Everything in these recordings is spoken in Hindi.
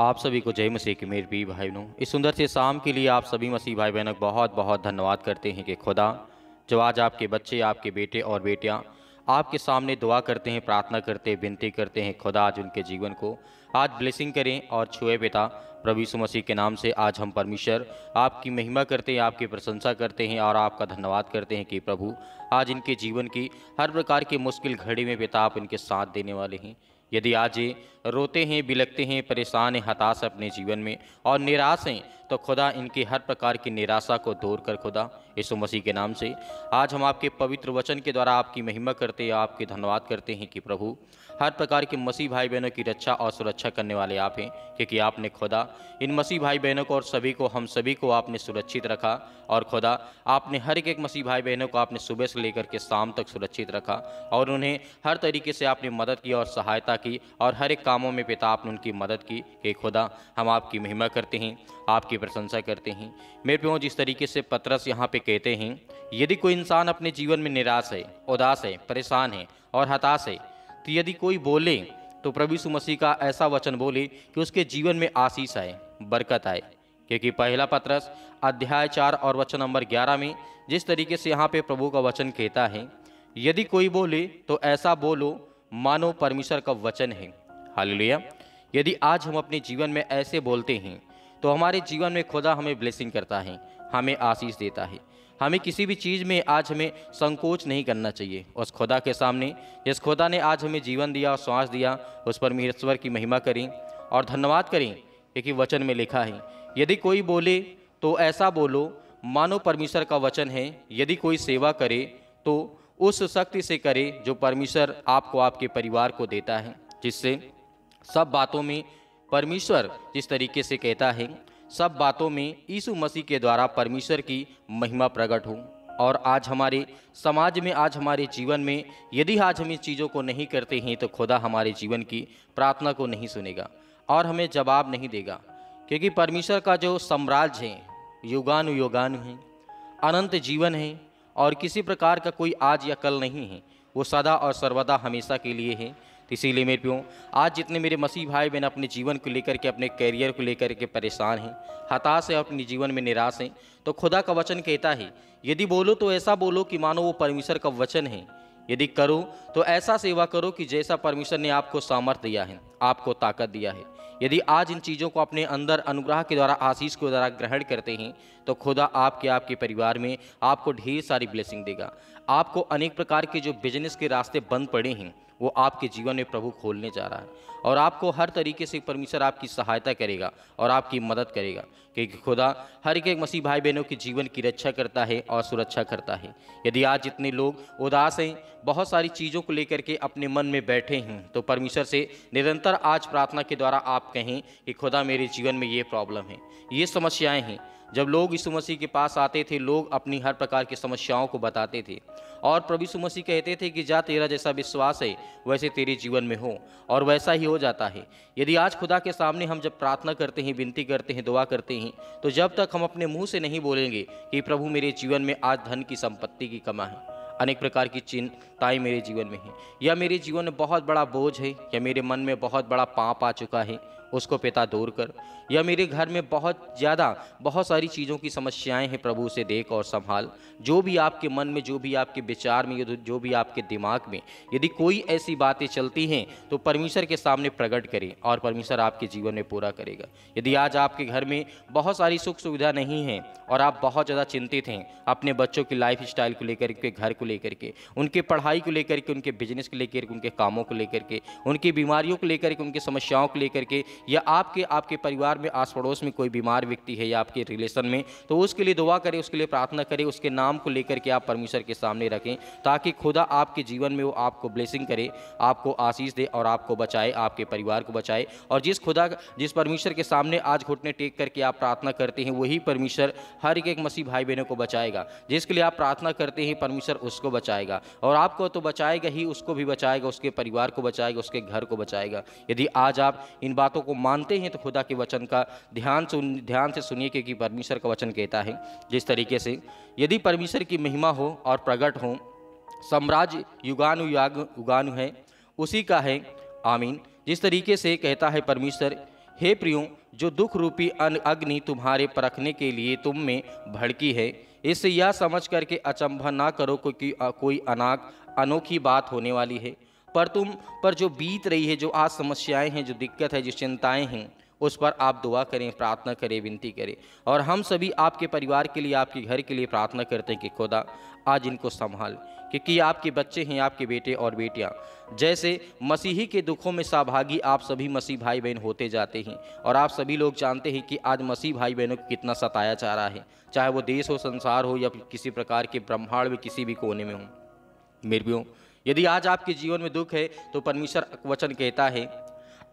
आप सभी को जय मसीह के मेरे भी भाई बहनों इस सुंदर से शाम के लिए आप सभी मसीह भाई बहनों को बहुत बहुत धन्यवाद करते हैं कि खुदा जो आज आपके बच्चे आपके बेटे और बेटियां आपके सामने दुआ करते हैं प्रार्थना करते हैं विनती करते हैं खुदा आज उनके जीवन को आज ब्लेसिंग करें और छुए पिता प्रभु यीशु मसीह के नाम से आज हम परमेश्वर आपकी महिमा करते हैं आपकी प्रशंसा करते हैं और आपका धन्यवाद करते हैं कि प्रभु आज इनके जीवन की हर प्रकार की मुश्किल घड़ी में पिता आप इनके साथ देने वाले हैं यदि आज रोते हैं बिलखते हैं परेशान हैं हताश अपने जीवन में और निराश हैं तो खुदा इनके हर प्रकार की निराशा को दूर कर खुदा यीशु मसीह के नाम से आज हम आपके पवित्र वचन के द्वारा आपकी महिमा करते हैं आपके धन्यवाद करते हैं कि प्रभु हर प्रकार के मसीह भाई बहनों की रक्षा और सुरक्षा करने वाले आप हैं क्योंकि आपने खुदा इन मसीह भाई बहनों को और सभी को हम सभी को आपने सुरक्षित रखा और खुदा आपने हर एक मसीह भाई बहनों को आपने सुबह से लेकर के शाम तक सुरक्षित रखा और उन्हें हर तरीके से आपने मदद की और सहायता की और हर एक कामों में पिता आपने उनकी मदद की हे खुदा हम आपकी महिमा करते हैं आपकी प्रशंसा करते हैं मेरे प्यों जिस तरीके से पत्रस यहाँ पे कहते हैं यदि कोई इंसान अपने जीवन में निराश है उदास है परेशान है और हताश है तो यदि कोई बोले तो प्रभु यीशु मसीह का ऐसा वचन बोले कि उसके जीवन में आशीष आए बरकत आए क्योंकि पहला पत्रस अध्याय चार और वचन नंबर ग्यारह में जिस तरीके से यहाँ पे प्रभु का वचन कहता है यदि कोई बोले तो ऐसा बोलो मानो परमेश्वर का वचन है हालेलुया यदि आज हम अपने जीवन में ऐसे बोलते हैं तो हमारे जीवन में खुदा हमें ब्लेसिंग करता है हमें आशीष देता है हमें किसी भी चीज़ में आज हमें संकोच नहीं करना चाहिए उस खुदा के सामने जिस खुदा ने आज हमें जीवन दिया और श्वास दिया उस परमेश्वर की महिमा करें और धन्यवाद करें क्योंकि वचन में लिखा है यदि कोई बोले तो ऐसा बोलो मानो परमेश्वर का वचन है यदि कोई सेवा करे तो उस शक्ति से करे जो परमेश्वर आपको आपके परिवार को देता है जिससे सब बातों में परमेश्वर जिस तरीके से कहता है सब बातों में यीशु मसीह के द्वारा परमेश्वर की महिमा प्रकट हो और आज हमारे समाज में आज हमारे जीवन में यदि आज हम इन चीज़ों को नहीं करते हैं तो खुदा हमारे जीवन की प्रार्थना को नहीं सुनेगा और हमें जवाब नहीं देगा क्योंकि परमेश्वर का जो साम्राज्य है युगानु युगानु है अनंत जीवन है और किसी प्रकार का कोई आज या कल नहीं है वो सदा और सर्वदा हमेशा के लिए है तो इसीलिए मेरे प्यों आज जितने मेरे मसीह भाई बहन अपने जीवन को लेकर के अपने कैरियर को लेकर के परेशान हैं हताश है अपने जीवन में निराश हैं तो खुदा का वचन कहता है यदि बोलो तो ऐसा बोलो कि मानो वो परमेश्वर का वचन है यदि करो तो ऐसा सेवा करो कि जैसा परमेश्वर ने आपको सामर्थ्य दिया है आपको ताकत दिया है यदि आज इन चीज़ों को अपने अंदर अनुग्रह के द्वारा आशीष के द्वारा ग्रहण करते हैं तो खुदा आपके आपके परिवार में आपको ढेर सारी ब्लेसिंग देगा आपको अनेक प्रकार के जो बिजनेस के रास्ते बंद पड़े हैं वो आपके जीवन में प्रभु खोलने जा रहा है और आपको हर तरीके से परमेश्वर आपकी सहायता करेगा और आपकी मदद करेगा क्योंकि खुदा हर एक मसीह भाई बहनों के जीवन की रक्षा करता है और सुरक्षा करता है यदि आज जितने लोग उदास हैं बहुत सारी चीज़ों को लेकर के अपने मन में बैठे हैं तो परमेश्वर से निरंतर आज प्रार्थना के द्वारा आप कहें कि खुदा मेरे जीवन में ये प्रॉब्लम है ये समस्याएँ हैं जब लोग यीशु मसीह के पास आते थे लोग अपनी हर प्रकार की समस्याओं को बताते थे और प्रभु यीशु मसीह कहते थे कि जा तेरा जैसा विश्वास है वैसे तेरे जीवन में हो और वैसा ही हो जाता है यदि आज खुदा के सामने हम जब प्रार्थना करते हैं विनती करते हैं दुआ करते हैं तो जब तक हम अपने मुंह से नहीं बोलेंगे कि प्रभु मेरे जीवन में आज धन की संपत्ति की कमा है अनेक प्रकार की चिन्ह ताई मेरे जीवन में है या मेरे जीवन में बहुत बड़ा बोझ है या मेरे मन में बहुत बड़ा पाप आ चुका है उसको पिता दूर कर या मेरे घर में बहुत ज़्यादा बहुत सारी चीज़ों की समस्याएं हैं प्रभु से देख और संभाल जो भी आपके मन में जो भी आपके विचार में जो भी आपके दिमाग में यदि कोई ऐसी बातें चलती हैं तो परमेश्वर के सामने प्रकट करें और परमेश्वर आपके जीवन में पूरा करेगा यदि आज आपके घर में बहुत सारी सुख सुविधा नहीं है और आप बहुत ज़्यादा चिंतित हैं अपने बच्चों की लाइफ स्टाइल को लेकर के घर को लेकर के उनके पढ़ाई पढ़ाई को लेकर के उनके बिजनेस को लेकर के उनके कामों को लेकर के उनकी बीमारियों को लेकर के उनकी समस्याओं को लेकर के या आपके आपके परिवार में आस पड़ोस में कोई बीमार व्यक्ति है या आपके रिलेशन में तो उसके लिए दुआ करें उसके लिए प्रार्थना करें उसके नाम को लेकर के आप परमेश्वर के सामने रखें ताकि खुदा आपके जीवन में वो आपको ब्लेसिंग करे आपको आशीष दे और आपको बचाए आपके परिवार को बचाए और जिस खुदा जिस परमेश्वर के सामने आज घुटने टेक करके आप प्रार्थना करते हैं वही परमेश्वर हर एक मसीह भाई बहनों को बचाएगा जिसके लिए आप प्रार्थना करते हैं परमेश्वर उसको बचाएगा और आप आपको तो बचाएगा ही उसको भी बचाएगा उसके परिवार को बचाएगा उसके घर को बचाएगा यदि आज आप इन बातों को मानते हैं तो खुदा के वचन का ध्यान सुन ध्यान से सुनिए क्योंकि परमेश्वर का वचन कहता है जिस तरीके से यदि परमेश्वर की महिमा हो और प्रकट हो साम्राज्य युगानुयाग युगानु है उसी का है आमीन जिस तरीके से कहता है परमेश्वर हे प्रियो जो दुख रूपी अग्नि तुम्हारे परखने के लिए तुम में भड़की है इससे यह समझ करके अचंभा ना करो क्योंकि कोई अनाक अनोखी बात होने वाली है पर तुम पर जो बीत रही है जो आज समस्याएं हैं जो दिक्कत है जो चिंताएं हैं उस पर आप दुआ करें प्रार्थना करें विनती करें और हम सभी आपके परिवार के लिए आपके घर के लिए प्रार्थना करते हैं कि खुदा आज इनको संभाल क्योंकि आपके बच्चे हैं आपके बेटे और बेटियां जैसे मसीही के दुखों में सहभागी आप सभी मसीह भाई बहन होते जाते हैं और आप सभी लोग जानते हैं कि आज मसीह भाई बहनों को कितना सताया जा रहा है चाहे वो देश हो संसार हो या किसी प्रकार के ब्रह्मांड में किसी भी कोने में हो निर्भ्यों यदि आज आपके जीवन में दुख है तो परमेश्वर वचन कहता है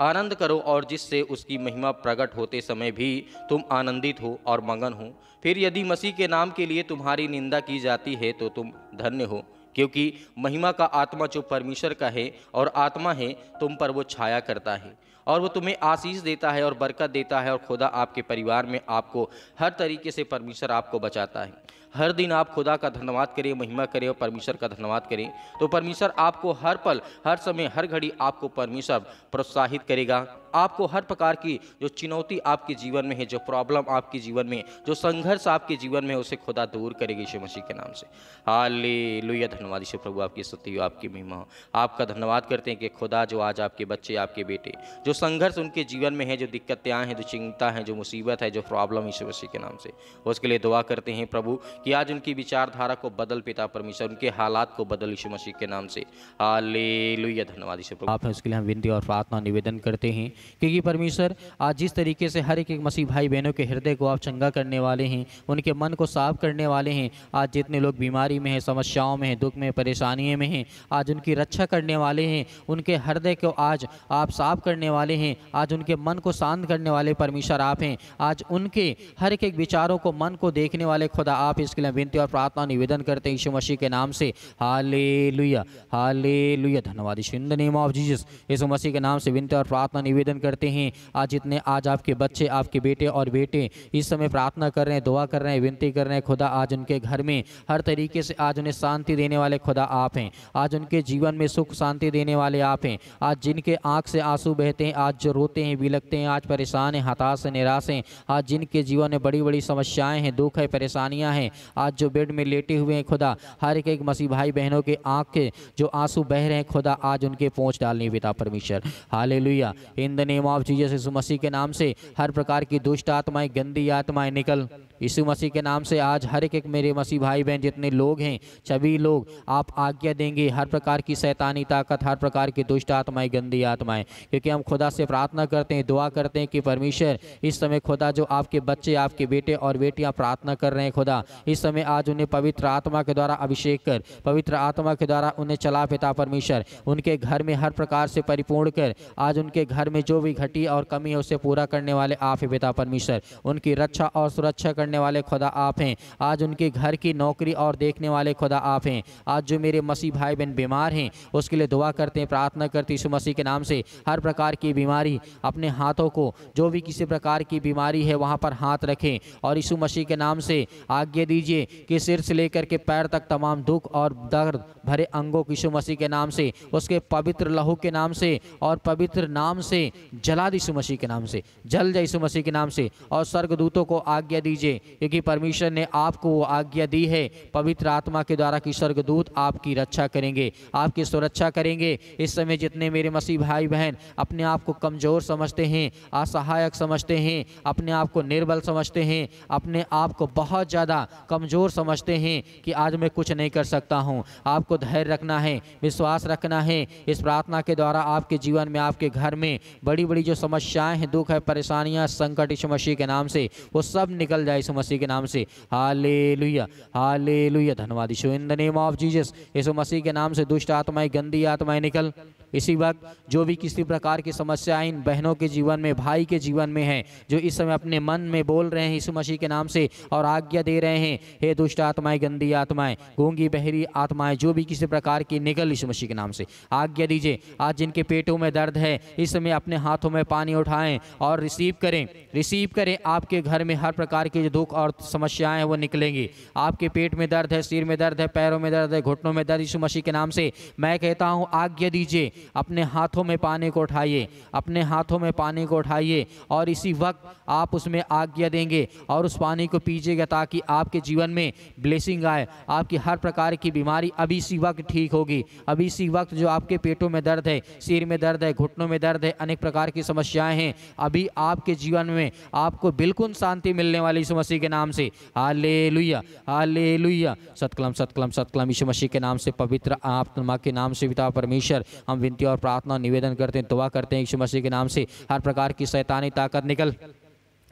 आनंद करो और जिससे उसकी महिमा प्रकट होते समय भी तुम आनंदित हो और मगन हो फिर यदि मसीह के नाम के लिए तुम्हारी निंदा की जाती है तो तुम धन्य हो क्योंकि महिमा का आत्मा जो परमेश्वर का है और आत्मा है तुम पर वो छाया करता है और वो तुम्हें आशीष देता है और बरकत देता है और खुदा आपके परिवार में आपको हर तरीके से परमेश्वर आपको बचाता है हर दिन आप खुदा का धन्यवाद करें महिमा करें और परमेश्वर का धन्यवाद करें तो परमेश्वर आपको हर पल हर समय हर घड़ी आपको परमेश्वर प्रोत्साहित करेगा आपको हर प्रकार की जो चुनौती आपके जीवन में है जो प्रॉब्लम आपके जीवन में जो संघर्ष आपके जीवन में है उसे खुदा दूर करेगी यीशु मसीह के नाम से हाले लोहिया धन्यवाद ईश्वर प्रभु आपकी हो आपकी महिमा आपका धन्यवाद करते हैं कि खुदा जो आज आपके बच्चे आपके बेटे जो संघर्ष उनके जीवन में है जो दिक्कतें हैं जो चिंता है जो मुसीबत है जो प्रॉब्लम ईश्वर मसीह के नाम से उसके लिए दुआ करते हैं प्रभु कि आज उनकी विचारधारा को बदल पिता परमेश्वर उनके हालात को बदल यीशु मसीह के नाम से हालेलुया धन्यवाद यीशु प्रभु आप हैं उसके लिए हम विनती और प्रार्थना निवेदन करते हैं क्योंकि परमेश्वर आज जिस तरीके से हर एक मसीह भाई बहनों के हृदय को आप चंगा करने वाले हैं उनके मन को साफ करने वाले हैं आज जितने लोग बीमारी में हैं समस्याओं में हैं दुख में परेशानियों में हैं आज उनकी रक्षा करने वाले हैं उनके हृदय को आज आप साफ करने वाले हैं आज उनके मन को शांत करने वाले परमेश्वर आप हैं आज उनके हर एक विचारों को मन को देखने वाले खुदा आप इस के लिए विनती और प्रार्थना निवेदन करते हैं यीशु मसीह के नाम से हाले लुया हाले लुया धन्यवाद in the name of Jesus यीशु मसीह के नाम से विनती और प्रार्थना निवेदन करते हैं आज जितने आज आपके बच्चे आपके बेटे और बेटे इस समय प्रार्थना कर रहे हैं दुआ कर रहे हैं विनती कर रहे हैं खुदा आज उनके घर में हर तरीके से आज उन्हें शांति देने वाले खुदा आप हैं आज उनके जीवन में सुख शांति देने वाले आप हैं आज जिनके आँख से आंसू बहते हैं आज जो रोते हैं विलकते हैं आज परेशान हैं हताश हैं निराश हैं आज जिनके जीवन में बड़ी बड़ी समस्याएं हैं दुख है परेशानियां हैं आज जो बेड में लेटे हुए हैं खुदा हर एक मसीह भाई बहनों के आँख के जो आंसू बह रहे हैं खुदा आज उनके पहुँच डालनी पिता परमेश्वर hallelujah in the name of Jesus मसीह के नाम से हर प्रकार की दुष्ट आत्माएं गंदी आत्माएं निकल यीशु मसीह के नाम से आज हर एक एक मेरे मसीह भाई बहन जितने लोग हैं सभी लोग आप आज्ञा देंगे हर प्रकार की सैतानी ताकत हर प्रकार की दुष्ट आत्माएं गंदी आत्माएं क्योंकि हम खुदा से प्रार्थना करते हैं दुआ करते हैं कि परमेश्वर इस समय खुदा जो आपके बच्चे आपके बेटे और बेटियाँ प्रार्थना कर रहे हैं खुदा इस समय आज उन्हें पवित्र आत्मा के द्वारा अभिषेक कर पवित्र आत्मा के द्वारा उन्हें चला पिता परमेश्वर उनके घर में हर प्रकार से परिपूर्ण कर आज उनके घर में जो भी घटी और कमी है उसे पूरा करने वाले आप पिता परमेश्वर उनकी रक्षा और सुरक्षा कर करने वाले खुदा आप हैं आज उनके घर की नौकरी और देखने वाले खुदा आप हैं आज जो मेरे मसीह भाई बहन बीमार हैं उसके लिए दुआ करते हैं प्रार्थना करते हैं मसीह के नाम से हर प्रकार की बीमारी अपने हाथों को जो भी किसी प्रकार की बीमारी है वहाँ पर हाथ रखें और यीशु मसीह के नाम से आज्ञा दीजिए कि सिर से लेकर के पैर तक तमाम दुख और दर्द भरे अंगों की यीशु मसीह के नाम से उसके पवित्र लहू के नाम से और पवित्र नाम से जला यीशु मसीह के नाम से जल जाए यीशु मसीह के नाम से और स्वर्गदूतों को आज्ञा दीजिए क्योंकि परमेश्वर ने आपको वो आज्ञा दी है पवित्र आत्मा के द्वारा कि स्वर्गदूत आपकी रक्षा करेंगे आपकी सुरक्षा करेंगे इस समय जितने मेरे मसीह भाई बहन अपने आप को कमज़ोर समझते हैं असहायक समझते हैं अपने आप को निर्बल समझते हैं अपने आप को बहुत ज़्यादा कमज़ोर समझते हैं कि आज मैं कुछ नहीं कर सकता हूँ आपको धैर्य रखना है विश्वास रखना है इस प्रार्थना के द्वारा आपके जीवन में आपके घर में बड़ी बड़ी जो समस्याएं हैं दुख है परेशानियां संकट इस मसीह के नाम से वो सब निकल जाए यीशु मसीह के नाम से हालेलुया हालेलुया धन्यवाद यीशु in the name of Jesus यीशु मसीह के नाम से दुष्ट आत्माएं गंदी आत्माएं निकल इसी वक्त जो भी किसी प्रकार की समस्याएं इन बहनों के जीवन में भाई के जीवन में हैं जो इस समय अपने मन में बोल रहे हैं यीशु मसीह के नाम से और आज्ञा दे रहे हैं हे दुष्ट आत्माएं गंदी आत्माएं गूंगी बहरी आत्माएं जो भी किसी प्रकार की निकल यीशु मसीह के नाम से आज्ञा दीजिए आज जिनके पेटों में दर्द है इस समय अपने हाथों में पानी उठाएं और रिसीव करें रिसीव करें आपके घर में हर प्रकार के जो दुख और समस्याएं हैं वो निकलेंगी आपके पेट में दर्द है सिर में दर्द है पैरों में दर्द है घुटनों में दर्द यीशु मसीह के नाम से मैं कहता हूँ आज्ञा दीजिए अपने हाथों में पानी को उठाइए अपने हाथों में पानी को उठाइए और इसी वक्त आप उसमें आज्ञा देंगे और उस पानी को पीजिएगा ताकि आपके जीवन में ब्लेसिंग आए आपकी हर प्रकार की बीमारी अभी इसी वक्त ठीक होगी अभी इसी वक्त जो आपके पेटों में दर्द है सिर में दर्द है घुटनों में दर्द है अनेक प्रकार की समस्याएं हैं अभी आपके जीवन में आपको बिल्कुल शांति मिलने वाली समस्या मसीह के नाम से हाले लुया हाले लुया सतकलम सतकलम सतकलम ईशु मसीह के नाम से पवित्र आत्मा के नाम से पिता परमेश्वर हम विनती और प्रार्थना निवेदन करते हैं दुआ करते हैं ईशु मसीह के नाम से हर प्रकार की शैतानी ताकत निकल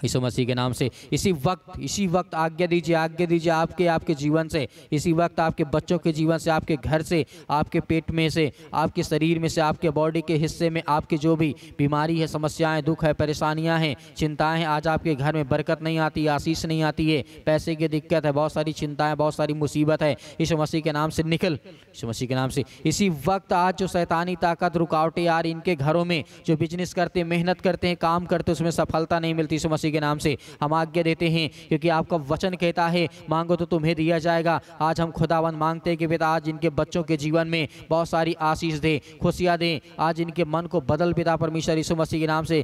यीशु मसीह के नाम से इसी वक्त इसी वक्त आज्ञा दीजिए आज्ञा दीजिए आपके आपके जीवन से इसी वक्त आपके बच्चों के जीवन से आपके घर से आपके पेट में से आपके शरीर में से आपके बॉडी के हिस्से में आपके जो भी बीमारी है समस्याएं दुख है परेशानियां हैं चिंताएं हैं आज आपके घर में बरकत नहीं आती आशीष नहीं आती है पैसे की दिक्कत है बहुत सारी चिंताएँ बहुत सारी मुसीबत है यीशु मसीह के नाम से निकल यीशु मसीह के नाम से इसी वक्त आज जो शैतानी ताकत रुकावटें यार इनके घरों में जो बिजनेस करते मेहनत करते हैं काम करते उसमें सफलता नहीं मिलती यीशु मसीह के नाम से हम आज्ञा देते हैं क्योंकि आपका वचन कहता है मांगो तो तुम्हें दिया जाएगा आज हम खुदावन मांगते हैं कि पिता आज इनके बच्चों के जीवन में बहुत सारी आशीष दें खुशियाँ दें आज इनके मन को बदल पिता परमेश्वर यीशु मसीह के नाम से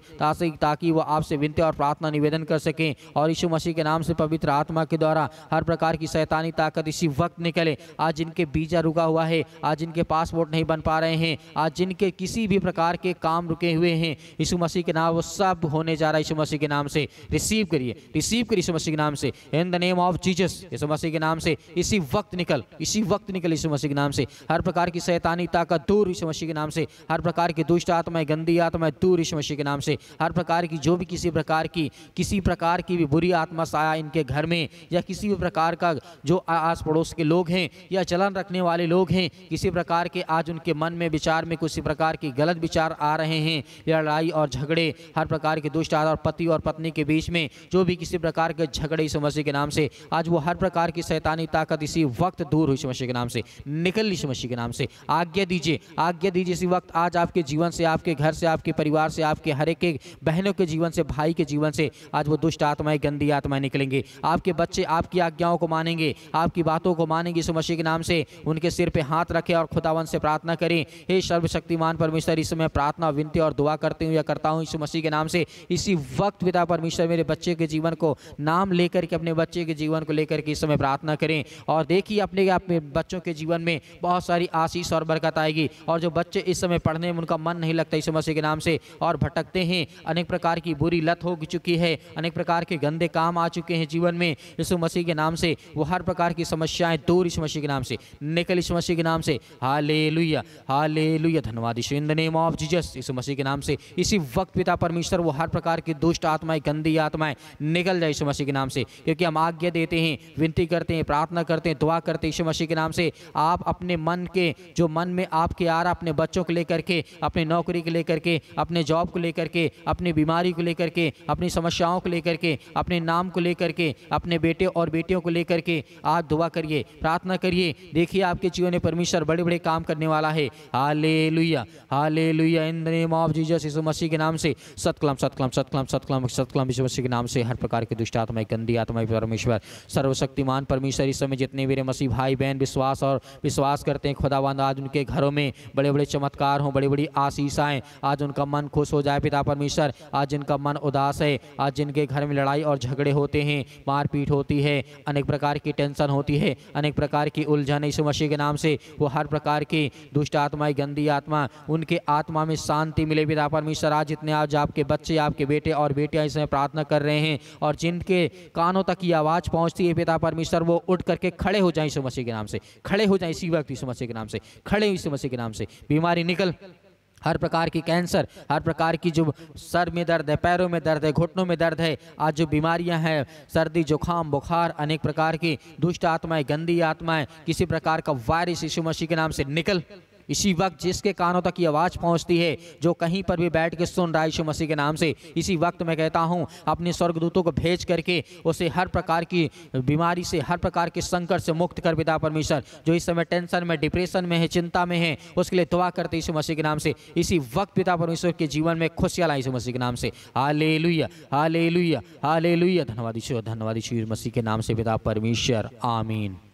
ताकि वो वह आपसे विनती और प्रार्थना निवेदन कर सकें और यीशु मसीह के नाम से पवित्र आत्मा के द्वारा हर प्रकार की शैतानी ताकत इसी वक्त निकले आज इनके बीजा रुका हुआ है आज इनके पासपोर्ट नहीं बन पा रहे हैं आज जिनके किसी भी प्रकार के काम रुके हुए हैं यीशु मसीह के नाम वो सब होने जा रहा है यीशु मसीह के नाम से रिसीव करिए रिसीव करिए यीशु मसीह के नाम से in the name of Jesus यीशु मसीह के नाम से इसी वक्त निकल इसी वक्त निकल यीशु मसीह के नाम से हर प्रकार की शैतानी ताकत दूर यीशु मसीह के नाम से हर प्रकार की दुष्ट आत्माएं गंदी आत्माएं दूर यीशु मसीह के नाम से हर प्रकार की जो भी किसी प्रकार की किसी प्रकार की भी बुरी आत्मा साया इनके घर में या किसी भी प्रकार का जो आस पड़ोस के लोग हैं या चलन रखने वाले लोग हैं किसी प्रकार के आज उनके मन में विचार में किसी प्रकार के गलत विचार आ रहे हैं लड़ाई और झगड़े हर प्रकार के दुष्ट आत्मा पति और पत्नी के बीच में जो भी किसी प्रकार के झगड़े इस मसीह के नाम से आज वो हर प्रकार की सैतानी ताकत इसी वक्त दूर हुई मसीह के नाम से निकल इस मसीह के नाम से आज्ञा दीजिए आज्ञा दीजिए इसी वक्त आज आपके जीवन से आपके घर से आपके परिवार से आपके हर एक बहनों के जीवन से भाई के जीवन से आज वो दुष्ट आत्माएं गंदी आत्माएं निकलेंगे आपके बच्चे आपकी आज्ञाओं को मानेंगे आपकी बातों को मानेंगे इस मसीह के नाम से उनके सिर पर हाथ रखें और खुदावन से प्रार्थना करें हे सर्वशक्तिमान परमेश्वर इस समय प्रार्थना विनती और दुआ करते हुए करता हूँ इस मसीह के नाम से इसी वक्त विदा परमेश्वर परमेश्वर मेरे बच्चे के जीवन को नाम लेकर के अपने बच्चे के जीवन को लेकर के इस समय प्रार्थना करें और देखिए अपने अपने बच्चों के जीवन में बहुत सारी आशीष और बरकत आएगी और जो बच्चे इस समय पढ़ने में उनका मन नहीं लगता इस मसीह के नाम से और भटकते हैं अनेक प्रकार की बुरी लत हो चुकी है अनेक प्रकार के गंदे काम आ चुके हैं जीवन में इस मसीह के नाम से वो हर प्रकार की समस्याएं दूर इस मसीह के नाम से निकल इस मसीह के नाम से हाले लुया हाले लुया धन्यवाद इस नेम ऑफ जीजस मसीह के नाम से इसी वक्त पिता परमेश्वर वो हर प्रकार की दुष्ट आत्माएं गंदी आत्माएं निकल जाए ईशु मसीह के नाम से क्योंकि हम आज्ञा देते हैं विनती करते हैं प्रार्थना करते हैं दुआ करते हैं ईशु मसीह के नाम से आप अपने मन के जो मन में आपके आ रहा अपने बच्चों को लेकर के अपने नौकरी को लेकर के अपने जॉब को लेकर के अपनी बीमारी को लेकर के अपनी समस्याओं को लेकर के अपने नाम को लेकर के अपने बेटे और बेटियों को लेकर के आज दुआ करिए प्रार्थना करिए देखिए आपके जीवन में परमेश्वर बड़े बड़े काम करने वाला है हाले लुया hallelujah in of Jesus यीशु मसीह के नाम से सतकलम सतकलम सतकलम सतकलम सतकलम यीशु मसीह के नाम से हर प्रकार की दुष्ट आत्मा गंदी आत्मा परमेश्वर सर्वशक्तिमान परमेश्वर इस समय जितने मेरे मसीह भाई बहन विश्वास और विश्वास करते हैं खुदाबंद आज उनके घरों में बड़े बड़े चमत्कार हों बड़ी बड़ी आशीषाएँ आज उनका मन खुश हो जाए पिता परमेश्वर आज जिनका मन उदास है आज जिनके घर में लड़ाई और झगड़े होते हैं मारपीट होती है अनेक प्रकार की टेंशन होती है अनेक प्रकार की उलझन इस मसीह के नाम से वो हर प्रकार की दुष्ट आत्माएं गंदी आत्मा उनके आत्मा में शांति मिले पिता परमेश्वर आज जितने आज आपके बच्चे आपके बेटे और बेटियाँ इसमें प्रार्थना कर रहे हैं और जिनके कानों तक ये आवाज़ पहुंचती है पिता परमेश्वर वो उठ करके खड़े हो जाएं समस्या मसीह के नाम से खड़े हो जाएं इसी वक्त समस्या के नाम से खड़े हुई समस्या के नाम से बीमारी निकल हर प्रकार की कैंसर हर प्रकार की जो सर में दर्द है पैरों में दर्द है घुटनों में दर्द है आज जो बीमारियां हैं सर्दी जुकाम बुखार अनेक प्रकार की दुष्ट आत्माएं गंदी आत्माएं किसी प्रकार का वायरस यीशु मसीह के नाम से निकल इसी वक्त जिसके कानों तक ये आवाज़ पहुँचती है जो कहीं पर भी बैठ के सुन रहा है यीशु मसीह के नाम से इसी वक्त मैं कहता हूँ अपने स्वर्गदूतों को भेज करके उसे हर प्रकार की बीमारी से हर प्रकार के संकट से मुक्त कर पिता परमेश्वर जो इस समय टेंशन में डिप्रेशन में है चिंता में है उसके लिए दुआ करते यीशु मसीह के नाम से इसी वक्त पिता परमेश्वर के जीवन में खुशियाँ लाई यीशु मसीह के नाम से हाले लुया हाले लुया धन्यवाद यीशु धन्यवाद यीशु मसीह के नाम से पिता परमेश्वर आमीन